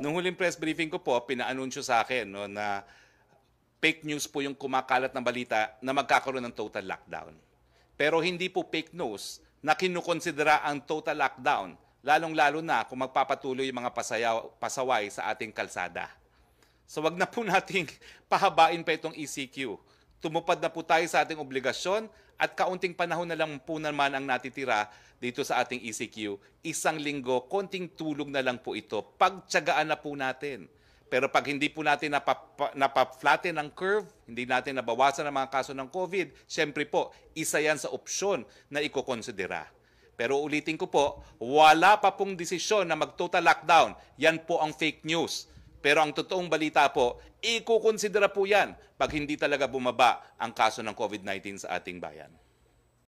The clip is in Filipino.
Nung huling press briefing ko po, pinaanunsyo sa akin no, na fake news po yung kumakalat na balita na magkakaroon ng total lockdown. Pero hindi po fake news na kinukonsidera ang total lockdown, lalong-lalo na kung magpapatuloy yung mga pasayaw, pasaway sa ating kalsada. So wag na po nating pahabain pa itong ECQ tumupad na po tayo sa ating obligasyon at kaunting panahon na lang po naman ang natitira dito sa ating ECQ. Isang linggo, konting tulog na lang po ito. Pagtsagaan na po natin. Pero pag hindi po natin napapa, napaflatten ang curve, hindi natin nabawasan ang mga kaso ng COVID, syempre po, isa yan sa opsyon na ikokonsidera. Pero ulitin ko po, wala pa pong desisyon na mag-total lockdown. Yan po ang fake news pero ang totoong balita po, ikukonsidera po yan pag hindi talaga bumaba ang kaso ng COVID-19 sa ating bayan.